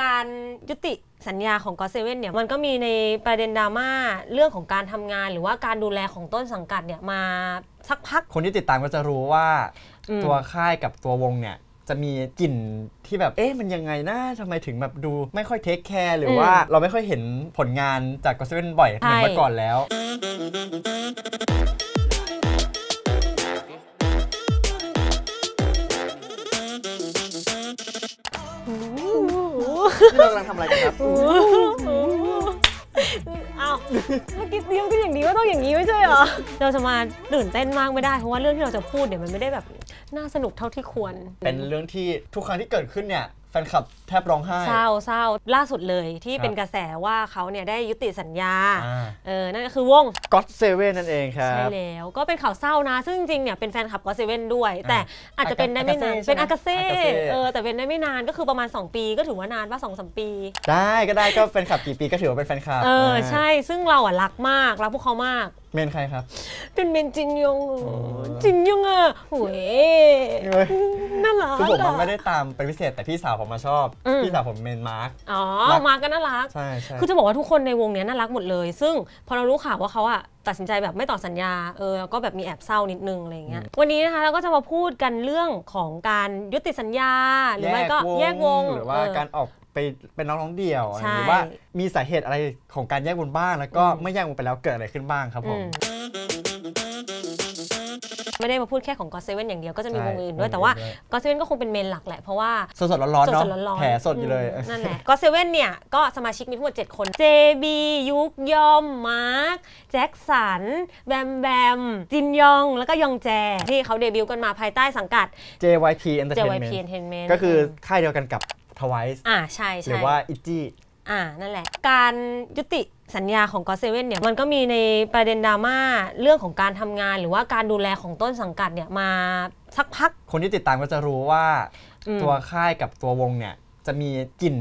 การยุติสัญญาของก็เซเว่นเนี่ยมันก็มีในประเด็นดราม่า เรื่องของการทำงานหรือว่าการดูแลของต้นสังกัดเนี่ยมาสักพักคนที่ติดตามก็จะรู้ว่า ตัวค่ายกับตัววงเนี่ย จะมีกลิ่นที่แบบ เอ๊ะมันยังไงนะทำไมถึงแบบดูไม่ค่อยเทคแคร์หรือว่าเราไม่ค่อยเห็นผลงานจากก็เซเว่นบ่อยเหมือนเมื่อก่อนแล้วี่เรากำลังทำอะไรกันครับเอาเมื่อกี้เตรียมกันอย่างดีว่าต้องอย่างนี้ไม่ใช่เหรอ เราจะมาตื่นเต้นมากไม่ได้เพราะว่าเรื่องที่เราจะพูดเนี่ยมันไม่ได้แบบ น่าสนุกเท่าที่ควร เป็นเรื่องที่ทุกครั้งที่เกิดขึ้นเนี่ยแฟนคลับแทบร้องไห้เศร้าเศร้าล่าสุดเลยที่เป็นกระแสว่าเขาเนี่ยได้ยุติสัญญาอเออนั่นก็คือวงก็อตเซเว่นนั่นเองครับ ใช่แล้ว ก็เป็นข่าวเศร้านะ ซึ่งจริงเนี่ยเป็นแฟนคลับก็เซเว่นด้วย แต่อาจจะเป็นได้ไม่นานเป็นอากาเซ่เออแต่เป็นได้ไม่นานก็คือประมาณ 2 ปีก็ถือว่านานว่า2อสปี ได้ก็ได้ก็เป็นคลับกี่ปีก็ถือว่าเป็นแฟนคลับเออใช่ซึ่งเราอ่ะรักมากรักพวกเขามากเมนใครครับเป็นเมนจินยงจินยงอ่ะโยเอ้ยน่ารักคือผมมันไม่ได้ตามเป็นพิเศษแต่พี่สาวผมผมมาชอบอพี่สาวผมเมนมาร์กอ๋อมาร์กก็น่ารักใช่ใช่คือจะบอกว่าทุกคนในวงนี้น่ารักหมดเลย ซึ่งพอเรารู้ข่าวว่าเขาอะตัดสินใจแบบไม่ต่อสัญญาเออก็แบบมีแอบเศร้านิดนึงอะไรอย่างเงี้ยวันนี้นะคะเราก็จะมาพูดกันเรื่องของการยุติสัญญา หรือไม่ก็แยกวง หรือว่าการออกไปเป็นน้องงเดี่ยว หรือว่ามีสาเหตุอะไรของการแยกวงบ้างแล้วก็ไม่แยกวงไปแล้วเกิดอะไรขึ้นบ้างครับผมไม่ได้มาพูดแค่ของก็เซเว่นอย่างเดียวก็จะมีวงอื่นด้วยแต่ว่าก็เซเว่นก็คงเป็นเมนหลักแหละ เพราะว่า สดสดร้อนๆเนาะแผลสดอยู่เลย นั่นแหละก็เซเว่นเนี่ยก็สมาชิกมีทั้งหมด 7 คน JB ยุกยอมมาร์คแจ็คสันแบมแบมจินยองแล้วก็ยองแจที่เขาเดบิวต์กันมาภายใต้สังกัด JYP Entertainment ก็คือค่ายเดียวกันกับ Twice อ่าใช่ใช่หรือว่า i t z y อ่านั่นแหละการยุติสัญญาของก็เซเว่นเนี่ย มันก็มีในประเด็นดราม่า เรื่องของการทำงานหรือว่าการดูแลของต้นสังกัดเนี่ย มาสักพักคนที่ติดตามก็จะรู้ว่า ตัวค่ายกับตัววงเนี่ย จะมีกลิ่น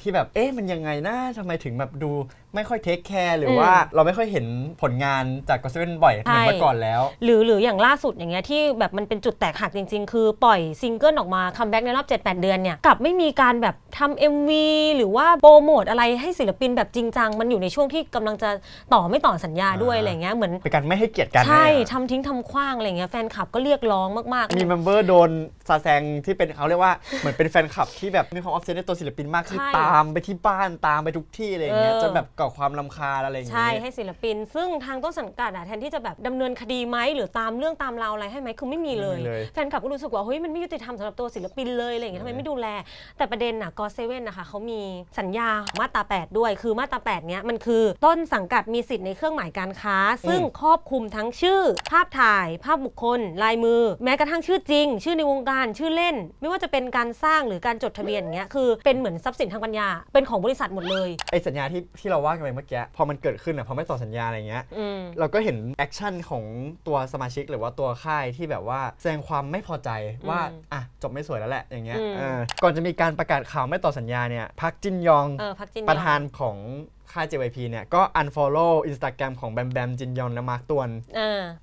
ที่แบบเอ๊ะมันยังไงนะทำไมถึงแบบดูไม่ค่อยเทคแคร์หรือว่าเราไม่ค่อยเห็นผลงานจากก็เซเว่นบ่อยเหมือนเมื่อก่อนแล้ว หรือหรืออย่างล่าสุดอย่างเงี้ย ที่แบบมันเป็นจุดแตกหักจริงๆ คือปล่อยซิงเกิลออกมาคัมแบ็กในรอบ 7-8 เดือนเนี่ยกลับไม่มีการแบบท็ม MV หรือว่าโปรโมทอะไรให้ศิลปินแบบจริงจังมันอยู่ในช่วงที่กำลังจะต่อไม่ต่อสัญญาด้วยอะไรเงี้ยเหมือนเป็นการไม่ให้เกียรติกันใช่ทำทิ้งทำคว้างอะไรเงี้ยแฟนคลับก็เรียกร้องมากๆมีเมมเบอร์โดนซาแซงที่เป็นเขาเรียกว่าเหมือนเป็นแฟนคลับที่แบบมีความออฟเซนในตัวศิลปินมากขึ้ตาามไปที่บ้านตามไปทุกที่อะไรยเงี้ยจนแบบก่อความลำคาอะไรอย่างเงี้ยใช่ ให้ศิลปิน ซึ่งทางต้นสังกัดอะแทนที่จะแบบดำเนินคดีไหม หรือตามเรื่องตามราวอะไรให้ไหมคือไม่มีเลยเลยแฟนคลับก็รู้สึกว่า เฮ้ย มันไม่ยุติธรรมสำหรับตัวศิลปินเลยอะไรอย่างเงี้ยทำไมไม่ดูแล แต่ประเด็นอะกอเซเว่นนะคะเขามีสัญญามาตรา8ด้วย คือมาตรา8เนี้ยมันคือต้นสังกัดมีสิทธิ์ในเครื่องหมายการค้า ซึ่งครอบคลุมทั้งชื่อ ภาพถ่าย ภาพบุคคล ลายมือ แม้กระทั่งชื่อจริง ชื่อในวงการชื่อเล่น ไม่ว่าจะเป็นการสร้างหรือการจดทะเบียนอย่างเงี้ยคือเป็นเหมือนทรัพย์สินทางปัญญาเป็นของบริษัทหมดเลยไอสัญญาที่ที่เราว่ากันไปเมื่อกี้ พอมันเกิดขึ้นอ่ะพอไม่ต่อสัญญาอะไรเงี้ยเราก็เห็นแอคชั่นของตัวสมาชิก หรือว่าตัวค่ายที่แบบว่า แสดงความไม่พอใจว่าอ่ะจบไม่สวยแล้วแหละอย่างเงี้ยก่อนจะมีการประกาศข่าวไม่ต่อสัญญาเนี่ยพักจินยองประธานของค่าย JYP เนี่ยก็ unfollow Instagram ของแบมแบมจินยอนและมาร์กตวน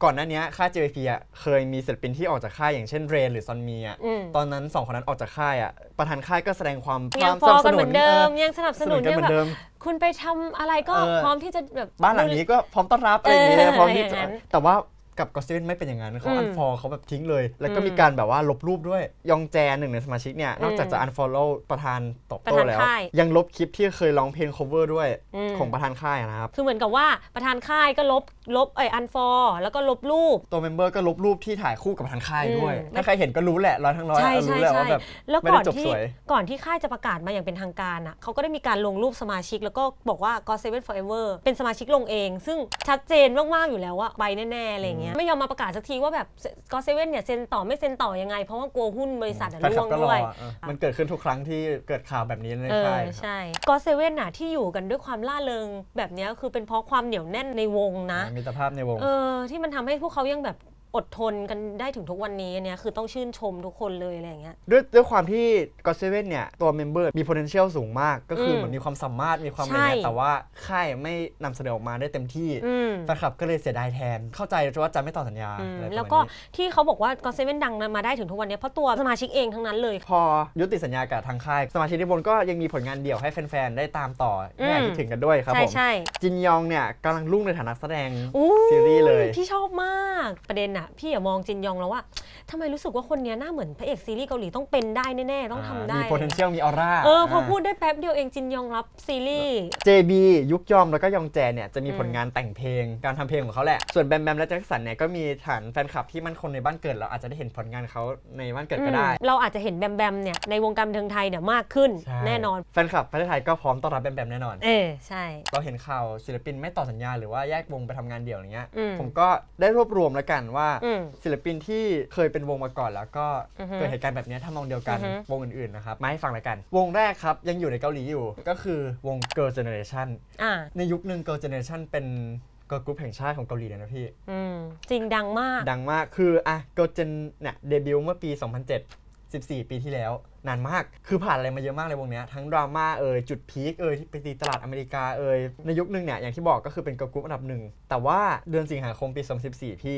ก่อนหน้านี้ค่าย JYP อ่ะเคยมีศิลปินที่ออกจากค่าย อย่างเช่นเรนหรือซอนมีอ่ะ ตอนนั้นสองคนนั้นออกจากค่ายอ่ะ ประธานค่ายก็แสดงความยังฟอลกันเหมือนเดิมยังสนับสนุนกันเหมือนเดิม คุณไปทำอะไรก็พร้อมที่จะแบบบ้านหลังนี้ก็พร้อมต้อนรับอะไรอย่างเงี้ยพร้อมที่จะแต่ว่ากับก็สตินไม่เป็นอย่างนั้นเขาอันฟอลเขาแบบทิ้งเลย แล้วก็มีการแบบว่าลบรูปด้วยยองแจหนึ่งในสมาชิกเนี่ยนอกจากจะอันฟอลโล่ประธานตอบโต้แล้ว ยังลบคลิปที่เคยร้องเพลง cover ด้วยของประธานค่ายนะครับคือเหมือนกับว่าประธานค่ายก็ลบลบไออันฟอร์แล้วก็ลบรูปตัวเมมเบอร์ก็ลบรูปที่ถ่ายคู่กับทางค่ายด้วย ถ้าใครเห็นก็รู้แหละ ร้อยทั้งร้อยรู้แหละวว่าแบบแล้วไม่ก่ได้อนจบที่สวย ก่อนที่ค่ายจะประกาศมาอย่างเป็นทางการอ่ะเขาก็ได้มีการลงรูปสมาชิก แล้วก็บอกว่า God Seven Forever เป็นสมาชิกลงเอง ซึ่งชัดเจนมากๆอยู่แล้วว่าไปแน่ๆอะไรเงี้ยไม่ยอมมาประกาศสักทีว่าแบบ God Seven เนี่ยเซ็นต่อไม่เซ็นต่อยังไง เพราะว่ากลัวหุ้นบริษัทอะนร่วงด้วยมันเกิดขึ้นทุกครั้งที่เกิดข่าวแบบนี้ในค่ายใช่ก็เซเว่นน่ะที่อยู่กันด้วยความล่าเริงแบบนี้คือเป็นเพราะความเหนียวแน่นในวงนะมิตรภาพในวงเออที่มันทำให้พวกเขายังแบบอดทนกันได้ถึงทุกวันนี้เนี่ยคือต้องชื่นชมทุกคนเลยอะไรเงี้ยด้วยด้วยความที่ g o เซเว่นเนี่ย ตัวเมมเบอร์มี potential สูงมาก ก็คือเหมือนมีความสามารถมีความอะไรเงี้ยแต่ว่าค่ายไม่นำเสนอออกมาได้เต็มที่แฟนคลับก็เลยเสียดายแทน เข้าใจว่าจะไม่ต่อสัญญา แล้วก็ที่เขาบอกว่า g o เซเว่นดังมาได้ถึงทุกวันนี้เพราะตัวสมาชิกเองทั้งนั้นเลย พอยุติสัญญากับทางค่ายสมาชิกที่บนก็ยังมีผลงานเดี่ยวให้แฟนๆ ได้ตามต่ออม่ที่ถึงกันด้วยครับใช่ผมใช่จินยองเนี่ยกำลังรุ่งในฐานะแสดงซีรีส์เลยที่ชอบมากประเด็นน่ะพี่อย่ามองจินยองแล้วว่าทำไมรู้สึกว่าคนเนี้ยหน้าเหมือนพระเอกซีรีส์เกาหลี ต้องเป็นได้แน่ๆ ต้องทำได้ มี potential มี aura เออ พอพูดได้แป๊บเดียวเอง จินยองรับซีรีส์ JB ยุคยอมแล้วก็ยองแจเนี่ย จะมีผลงานแต่งเพลงการทำเพลงของเขาแหละ ส่วนแบมแบมและแจ็คสันเนี่ย ก็มีฐานแฟนคลับที่มั่นคงในบ้านเกิดเราอาจจะได้เห็นผลงานเขาในบ้านเกิดก็ได้ เราอาจจะเห็นแบมแบมเนี่ยในวงการบันเทิงไทยเนี่ยมากขึ้นแน่นอนแฟนคลับประเทศไทยก็พร้อมต้อนรับแบมแบมแน่นอนเออใช่เราเห็นข่าวศิลปินไม่ต่อสัญญาหรือว่าแยกวงไปทำงานเดี่ยวอย่างเงี้ยผมก็ได้รวบรวมแล้วกันว่าศิลปินที่เคยเป็นวงมาก่อนแล้วก็เกิดเหตุการณ์แบบนี้ถ้ามองเดียวกันวงอื่นๆนะครับมาให้ฟังแล้วกัน วงแรกครับยังอยู่ในเกาหลีอยู่ก็คือวง Girl Generation ในยุคหนึ่ง Girl Generation เป็นก็กรุ๊ปแห่งชาติของเกาหลีเลยนะพี่จริงดังมาก ดังมาก คืออ่ะเกิร์ลเจนเนี่ย เดบิวต์เมื่อปี 2007 14 ปีที่แล้วนานมาก คือผ่านอะไรมาเยอะมากเลยวงเนี้ย ทั้งดราม่าเอ่ยจุดพีคเอ่ยที่ไปตีตลาดอเมริกาเอ่ยในยุคนึงเนี่ย อย่างที่บอกก็คือเป็นกรุ๊ปอันดับหนึ่ง แต่ว่าเดือนสิงหาคมปี2014พี่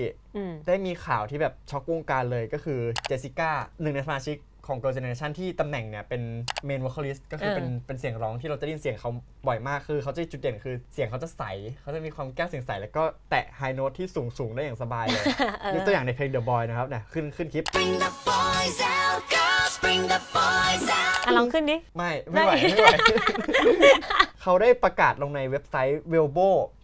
ได้มีข่าวที่แบบช็อกวงการเลยก็คือ เจสสิก้าหนึ่งในสมาชิกของ Girl Generation ที่ตำแหน่งเนี่ย เป็นเมนวอคอลิสก็คือเป็นเป็นเสียงร้องที่เราจะได้ยินเสียงเขาบ่อยมาก คือเขาจะจุดเด่นคือเสียงเขาจะใสเขาจะมีความแก้วเสียงใส แล้วก็แตะไฮโน้ตที่สูงสูงได้อย่างสบายเลยยกตัวอย่างในเพลง The Boy นะครับเนี่ยขึ้นขึ้นคลิป Bring the boys out girls bring the boys out ลองขึ้นดิไม่ ไม่ไหวไม่ไหวเขาได้ประกาศลงในเว็บไซต์เวลโบ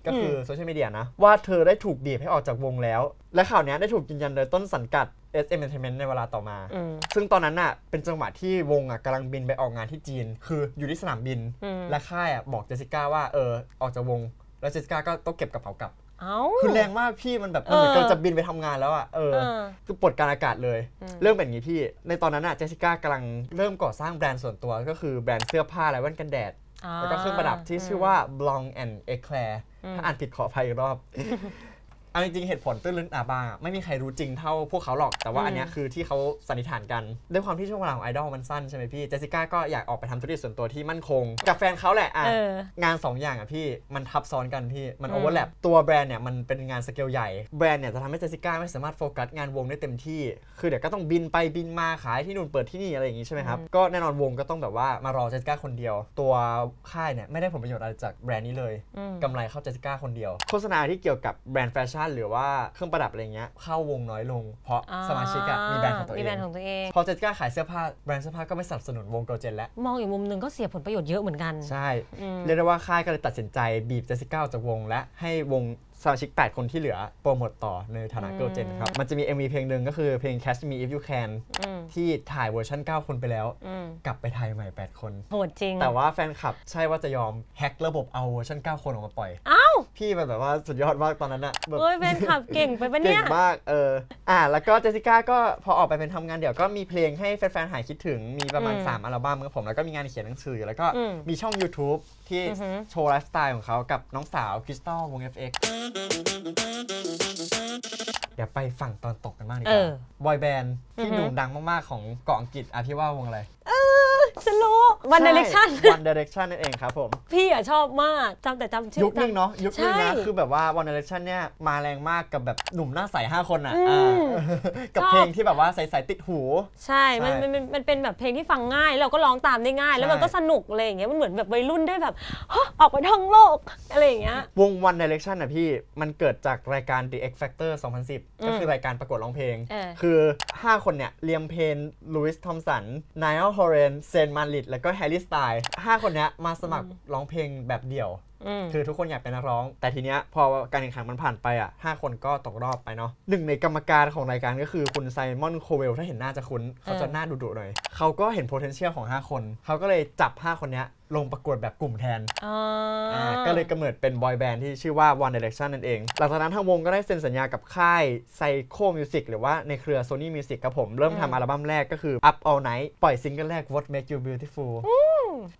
ก็คือโซเชียลมีเดียนะ ว่าเธอได้ถูกดีบให้ออกจากวงแล้ว และข่าวนี้ได้ถูกยืนยันโดยต้นสังกัด S M Entertainment ในเวลาต่อมา ซึ่งตอนนั้นน่ะเป็นจังหวะที่วงอ่ะกำลังบินไปออกงานที่จีน คืออยู่ที่สนามบิน และค่ายอ่ะบอกเจสิก้าว่าเออออกจากวง แล้วเจสิก้าก็ต้องเก็บกระเป๋ากลับคือแรงมากพี่มันแบบเหมือนกันจะบินไปทำงานแล้วอ่ะเออคือปลดการอากาศเลยเรื่องแบบนี้พี่ ในตอนนั้นอ่ะเจสิก้ากำลังเริ่มก่อสร้างแบรนด์ส่วนตัวก็คือแบรนด์เสื้อผ้าและแว่นกันแดดแล้วก็เครื่องประดับที่ชื่อว่า Blanc and Eclair ถ้าอ่านผิดขออภัยอีกรอบเอาจริงเหตุผลตื้นลึกอาบางไม่มีใครรู้จริงเท่าพวกเขาหรอกแต่ว่าอันนี้คือที่เขาสันนิษฐานกัน ด้วยความที่ช่วงเวลาของไอดอลมันสั้นใช่ไหมพี่เจสสิก้าก็อยากออกไปทำธุรกิจส่วนตัวที่มั่นคง กับแฟนเขาแหละอ่ะงานสองอย่างอ่ะพี่มันทับซ้อนกันพี่มันโอเวอร์แลปตัวแบรนด์เนี่ยมันเป็นงานสเกลใหญ่แบรนด์เนี่ยจะทำให้เจสสิก้าไม่สามารถโฟกัสงานวงได้เต็มที่ คือเดี๋ยวก็ต้องบินไปบินมาขายที่นู่นเปิดที่นี่อะไรอย่างงี้ใช่ไหมครับก็แน่นอนวงก็ต้องแบบว่ามารอเจสสิก้าคนเดียว ตัวค่ายเนี่ยไม่ได้ผลประโยชน์อะไรจากแบรนด์นี้เลยกำไรเข้าเจสสิก้าคนเดียวโฆษณาที่เกี่ยวกับแบรนด์แฟชั่นั่นหรือว่าเครื่องประดับอะไรเงี้ยเข้าวงน้อยลง เพราะสมาชิกอะมีแบรนด์ของตัวเองมีแบรนด์ของตัวเอง พอเจสก้าขายเสื้อผ้า แบรนด์เสื้อผ้าก็ไม่สนับสนุนวงโกลเจนแล้ว มองอีกมุมหนึ่งก็เสียผลประโยชน์เยอะเหมือนกัน ใช่ เรียกได้ว่าค่ายก็เลยตัดสินใจบีบเจสสิก้าจากวงและให้วงสมาชิก 8 คนที่เหลือโปรโมทต่อในฐานะเกิร์ลเจนครับ มันจะมี MV เพลงหนึ่งก็คือเพลง Catch Me If You Can ที่ถ่ายเวอร์ชัน9 คนไปแล้วกลับไปถ่ายใหม่ 8 คน โหดจริง แต่ว่าแฟนคลับ ใช่ว่าจะยอมแฮกระบบเอาเวอร์ชัน9 คนออกมาปล่อยอ้าว พี่มันแบบว่าสุดยอดมากตอนนั้นอะแบบเฮ้ยแฟนคลับเก่งไปปะเนี่ยเก่งมาก เออ อ่า แล้วก็เจสสิก้าก็พอออกไปเป็นทำงานเดี๋ยวก็มีเพลงให้แฟนๆ หายคิดถึง มีประมาณ 3 อัลบั้มครับผม แล้วก็มีงานเขียนหนังสือแล้วก็มีช่อง YouTube ที่โชว์ไลฟ์สไตล์ของเขากับน้องสาวคริสตัลวง FX เดี๋ยวไปฝั่งตอนตกกันบ้างดีกว่าบอยแบนด์ ที่โด่งดังมากๆของเกาะอังกฤษอาพี่ว่าวงอะไรสัรู้วันเดเรคชั่นวันเดเรคชั่นนั่นเองครับผม พี่อ่ะชอบมากจำแต่จำชื่อยุคนึงเนาะยุคนึงนะคือแบบว่าวันเดเรคชั่นเนี่ยมาแรงมากกับแบบหนุ่มหน้าใสห้าคนอ่ะกับเพลงที่แบบว่าใส่ติดหู ใช่ มันมันมันเป็นแบบเพลงที่ฟังง่ายเราก็ร้องตามได้ง่ายแล้วมันก็สนุกอะไรอย่างเงี้ยมันเหมือนแบบวัยรุ่นได้แบบออกไปท่องโลก อะไรอย่างเงี้ยวงวันเดเรคชั่นอ่ะพี่มันเกิดจากรายการ The X Factor 2010ก็คือรายการประกวดร้องเพลงคือ 5 คนเนี่ยเรียมเพลนลุยส์ทอมสันไนล์ลฮอร์เรนเซนมาริดแล้วก็แฮร์รี่สไตล์าคนนี้มาสมัครร้องเพลงแบบเดี่ยวคือทุกคนอยากเป็นนักร้อง แต่ทีเนี้ยพอการแข่งขันมันผ่านไปอ่ะห้าคนก็ตกรอบไปเนาะหนึ่งในกรรมการของรายการก็คือคุณไซมอนโคเวลถ้าเห็นหน้าจะคุ้น เขาจะหน้าดุๆหน่อยเขาก็เห็น potential ของ5คน เขาก็เลยจับ5คนเนี้ยลงประกวดแบบกลุ่มแทนก็เลยกำเนิดเป็นบอยแบนด์ที่ชื่อว่า One Direction นั่นเอง หลังจากนั้นทางวงก็ได้เซ็นสัญญากับค่าย Psycho Music หรือว่าในเครือ Sony Music ครับผมเริ่มทำอัลบั้มแรกก็คือ Up All Night ปล่อยซิงเกิลแรก What Make You Beautiful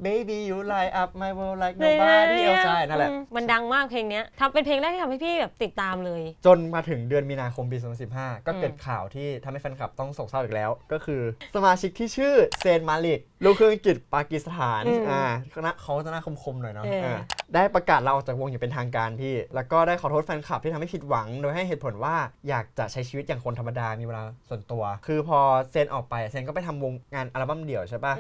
Baby you light up my world like nobody else ใช่นั่นแหละมันดังมากเพลงนี้ทำเป็นเพลงแรกที่ทำให้พี่แบบติดตามเลย จนมาถึงเดือนมีนาคมปี2015ก็เกิดข่าวที่ทำให้แฟนคลับต้องโศกเศร้าอีกแล้ว ก็คือ สมาชิกที่ชื่อเซนมาลิกลูกครึ่งอังกฤษปากีสถานอ่าคณะเขาจะหน้าคมๆหน่อยเนาะได้ประกาศลาออกจากวงอย่างเป็นทางการพี่ แล้วก็ได้ขอโทษแฟนคลับที่ทำให้ผิดหวังโดยให้เหตุผลว่าอยากจะใช้ชีวิตอย่างคนธรรมดามีเวลาส่วนตัว คือพอเซนออกไปเซนก็ไปทำวงงานอัลบั้มเดี่ยวใช่ป่ะ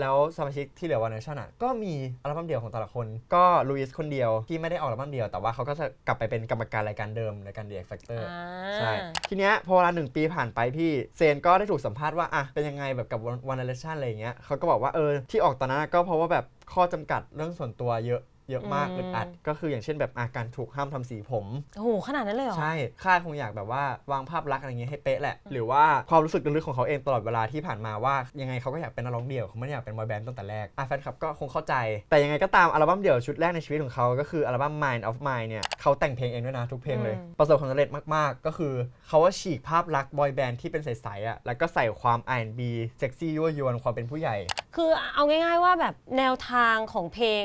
แล้วสมาชิกที่เหลือวันเนชั่นอ่ะก็มีอัลบั้มเดียวของแต่ละคน ก็ลุยส์คนเดียวที่ไม่ได้ออกอัลบั้มเดียว แต่ว่าเขาก็จะกลับไปเป็นกรรมการรายการเดิมรายการเดียร์แฟกเตอร์ใช่ ทีเนี้ยพอเวลาหนึ่งปีผ่านไปพี่เซนก็ได้ถูกสัมภาษณ์ว่าอ่ะเป็นยังไงแบบกับวันเนชั่นอะไรเงี้ยเขาก็บอกว่าเออที่ออกตอนนั้นก็เพราะว่าแบบข้อจำกัดเรื่องส่วนตัวเยอะเยอะมากอึดอัด ก็คืออย่างเช่นแบบอาการถูกห้ามทำสีผม โอ้โห ขนาดนั้นเลยเหรอ ใช่ค่าคงอยากแบบว่าวางภาพลักษณ์อะไรเงี้ยให้เป๊ะแหละ หรือว่าความรู้สึกลึกๆของเขาเองตลอดเวลาที่ผ่านมาว่า ยังไงเขาก็อยากเป็นนักร้องเดี่ยวเขาไม่อยากเป็นบอยแบนด์ตั้งแต่แรกอาแฟนคลับก็คงเข้าใจ แต่ยังไงก็ตามอัลบั้มเดี่ยวชุดแรกในชีวิตของเขาก็คืออัลบั้ม Mind of Mine เนี่ยเขาแต่งเพลงเองด้วยนะทุกเพลงเลย ประสบความสำเร็จมากๆ ก็คือเขาว่าฉีกภาพลักษณ์บอยแบนด์ที่เป็นใสๆอ่ะแล้วก็ใส่ความ R&B เซ็กซี่ยั่วยวนความเป็นผู้ใหญ่ คือเอาง่าย ๆว่าแบบแนวทางของเพลง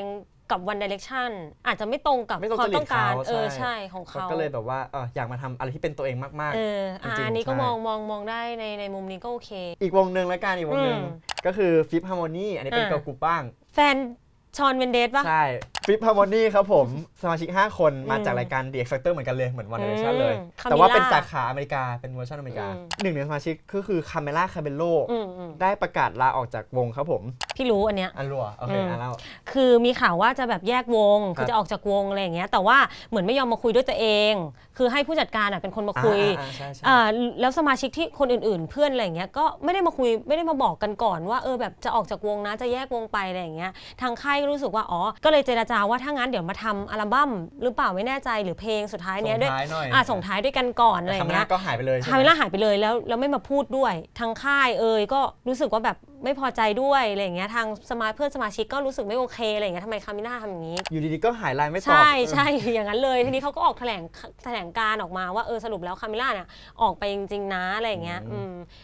กับวันเดเรกชันอาจจะไม่ตรงกับความต้องการเออใช่ของเขา ก็เลยแบบว่าเอออยากมาทำอะไรที่เป็นตัวเองมากๆเอออันนี้ก็มองมองมองได้ในในมุมนี้ก็โอเค อีกวงหนึ่งละกันอีกวงหนึ่งก็คือฟิปฮาร์โมนีอันนี้เป็นเกลกูบ้าง แฟนชอนเวนเดสป่ะใช่ฟิปฮาร์โมนีครับผมสมาชิก 5 คนมาจากรายการ The X กซ์แ o r เหมือนกันเลยเหมือนวันเดอร์ชันเลย แต่ว่าเป็นสาขาอเมริกาเป็นเวอร์ชันอเมริกาหนึ่งในสมาชิกก็คือคาเมล่าคาเบโลได้ประกาศลาออกจากวงครับผม พี่รู้อันเนี้ยอันรัวโอเคอันเล่าคือมีข่าวว่าจะแบบแยกวงคือจะออกจากวงอะไรอย่างเงี้ยแต่ว่าเหมือนไม่ยอมมาคุยด้วยตัวเอง คือให้ผู้จัดการอ่ะเป็นคนมาคุยอ่าแล้วสมาชิกที่คนอื่น ๆเพื่อนอะไรอย่างเงี้ยก็ไม่ได้มาคุยไม่ได้มาบอกกันก่อนว่าเออแบบจะออกจากวงนะ จะแยกวงไปอะไรอย่างเงี้ยทางค่ายก็รู้สึกว่าอ๋อก็เลยเจรจาาวว่าถ้างั้นเดี๋ยวมาทำอัลบั้มหรือเปล่าไม่แน่ใจหรือเพลงสุดท้ายเนี้ยด้วยอ่ะส่งท้ายด้วยกันก่อนอะไรเงี้ยก็หายไปเลยคำล่าหายไปเลยแล้วแล้วไม่มาพูดด้วยทางค่ายเอ่ยก็รู้สึกว่าแบบไม่พอใจด้วยอะไรเงี้ยทางสมาเพื่อนสมาชิกก็รู้สึกไม่โอเคอะไรเงี้ยทำไมคามิน่าทำอย่างนี้อยู่ดีๆก็หายไลน์ไม่ตอบ ใช่ใช่อย่างนั้นเลยทีนี้เขาก็ออกแถลงแถลงการออกมาว่าเออสรุปแล้วคามิล่าเนี่ยออกไปจริงๆนะอะไรเงี้ย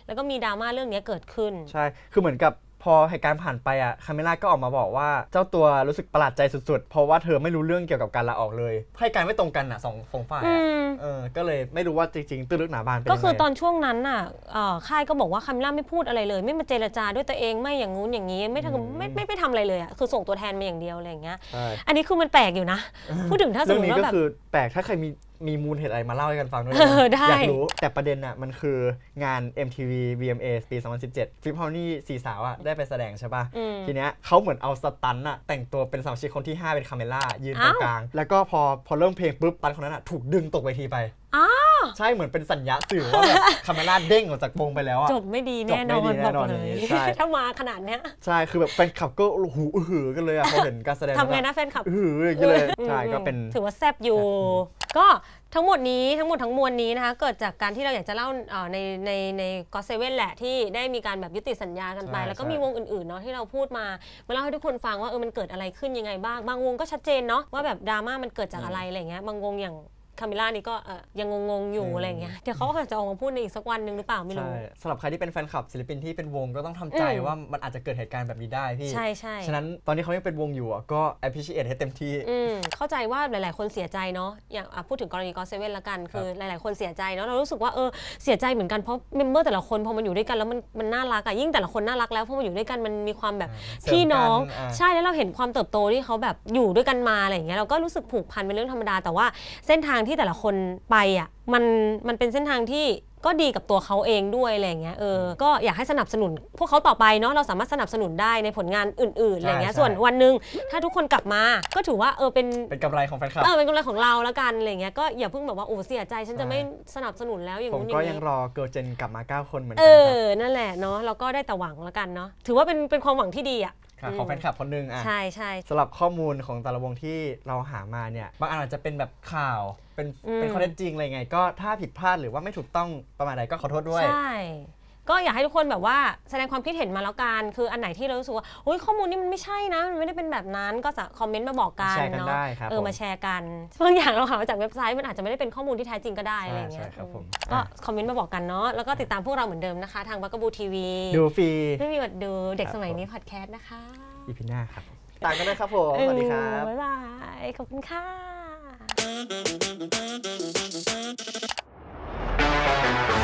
แล้วก็มีดราม่าเรื่องนี้เกิดขึ้น ใช่คือเหมือนกับพอเหตุการณ์ผ่านไปอ่ะคาเมล่าก็ออกมาบอกว่า เจ้าตัวรู้สึกประหลาดใจสุดๆเพราะว่าเธอไม่รู้เรื่องเกี่ยวกับการลาออกเลยให้การไม่ตรงกันอ่ะสองฝงฝ่ายเออก็เลยไม่รู้ว่าจริงๆตื้นลึกหนาบานเป็นก็คือตอนช่วงนั้นอ่ะค่ายก็บอกว่าคาเมล่าไม่พูดอะไรเลย ไม่มาเจรจาด้วยตัวเองไม่อย่างงู้นอย่างนี้ ไม่ทำไม่ไม่ไปทำอะไรเลยอ่ะคือส่งตัวแทนมาอย่างเดียวอะไรอย่างเงี้ยอันนี้คือมันแปลกอยู่นะพูดถึงถ้าสมเรื่มองตินี้ว่าก็แบบคือแปลกถ้าใครมีมีมูลเหตุอะไรมาเล่าให้กันฟังด้วยนะอยากรู้ แต่ประเด็นอ่ะมันคืองาน MTV VMA ปี 2017ฟิปฮอนี่สีสาวอ่ะได้ไปแสดงใช่ป่ะ ทีเนี้ยเขาเหมือนเอาสตันน่ะแต่งตัวเป็นสมาชิกคนที่ 5 เป็นคาเมล่ายืนตรงกลาง แล้วก็พอพอเริ่มเพลงปุ๊บตันคนนั้นอ่ะถูกดึงตกเวทีไป อ้าวใช่เหมือนเป็นสัญญาสื่อว่าคาเมล่าเด้งออกจากวงไปแล้วอ่ะจบไม่ดีแน่นอนจบไม่ดีแน่นอนลยใช่ถ้ามาขนาดเนี้ยใช่คือแบบแฟนคลับก็หูอื้อหือกันเลยอ่ะพอเห็นการแสดงทำไงนะแฟนคลับอื้อหืออย่างนี้เลยใช่ก็เป็นถือว่าแซบอยู่ก็ทั้งหมดนี้ทั้งหมดทั้งมวลนี้นะคะเกิดจากการที่เราอยากจะเล่าในในในกอเซเว่นแหละ ที่ได้มีการแบบยุติสัญญากันไป แล้วก็มีวงอื่นๆเนาะที่เราพูดมา มาเล่าให้ทุกคนฟังว่าเออมันเกิดอะไรขึ้นยังไงบ้าง บางวงก็ชัดเจนเนาะว่าแบบดราม่ามันเกิดจากอะไรอะไรเงี้ยบางวงอย่างคามิล่านี่ก็ยังงงๆอยู่อะไรเงี้ย เดี๋ยวเขาอาจจะออกมาพูดในอีกสักวันหนึ่งหรือเปล่าไม่รู้สำหรับใครที่เป็นแฟนคลับศิลปินที่เป็นวงก็ต้องทำใจว่ามันอาจจะเกิดเหตุการณ์แบบนี้ได้พี่ใช่ใช่ฉะนั้นตอนนี้เขายังเป็นวงอยู่ก็ appreciate ให้เต็มที่เข้าใจว่าหลายๆคนเสียใจเนาะ อย่างพูดถึงกรณีก็เซเว่นละกันคือหลายๆคนเสียใจเนาะเรารู้สึกว่าเออเสียใจเหมือนกันเพราะเมมเบอร์แต่ละคนพอมันอยู่ด้วยกันแล้วมันมันน่ารักอะยิ่งแต่ละคนน่ารักแล้วพอมันอยู่ด้วยกันมันมีความแบบพี่น้อง ใช่แล้วเราเห็นความเติบโตที่เขาแบบอยู่ด้วยกันมาอะไรอย่างเงี้ยเราก็รู้สึกผูกพันเป็นเรื่องธรรมดา แต่ว่าเส้นทางที่แต่ละคนไปอ่ะมันมันเป็นเส้นทางที่ก็ดีกับตัวเขาเองด้วยอะไรเงี้ยเออก็อยากให้สนับสนุนพวกเขาต่อไปเนาะเราสามารถสนับสนุนได้ในผลงานอื่น ๆอะไรเงี้ยส่วนวันหนึ่งถ้าทุกคนกลับมาก็ถือว่าเออเป็น เป็นกำไรของแฟนคลับเออเป็นกำไรของเราแล้วกันอะไรเงี้ยก็อย่าเพิ่งแบบว่าโอ้เสียใจฉันจะไม่สนับสนุนแล้วอย่างนู้นอย่างนี้ผมก็ยังรอเกิร์ลเจนกลับมา 9 คนเหมือนกันเออนั่นแหละเนาะเราก็ได้แต่หวังแล้วกันเนาะถือว่าเป็นเป็นความหวังที่ดีอ่ะครับของแฟนคลับคนหนึ่งอ่ะ ใช่ใช่สำหรับข้อมูลของแต่ละวงที่เราหามาเนี่ย บางอันอาจจะเป็นแบบข่าวเป็นเป็นข้อเท็จจริงอะไรไงก็ถ้าผิดพลาดหรือว่าไม่ถูกต้องประมาณใดก็ขอโทษด้วย ใช่ก็อยากให้ทุกคนแบบว่าแสดงความคิดเห็นมาแล้วกัน คืออันไหนที่เรารู้สึกว่าโอ้ยข้อมูลนี่มันไม่ใช่นะมันไม่ได้เป็นแบบนั้นก็จะคอมเมนต์มาบอกกันเนาะเออมาแชร์กันบางอย่างเราหามาจากเว็บไซต์มันอาจจะไม่ได้เป็นข้อมูลที่แท้จริงก็ได้อะไรอย่างเงี้ยครับผมก็คอมเมนต์มาบอกกันเนาะแล้วก็ติดตามพวกเราเหมือนเดิมนะคะทางบักกบูทีวีดูฟรีไม่มีวัดดูเด็กสมัยนี้พอดแคสต์นะคะอีพีหน้าครับต่ตางกันนะครับผมสวัสดีครับบ๊ายบายขอบคุณค่ะ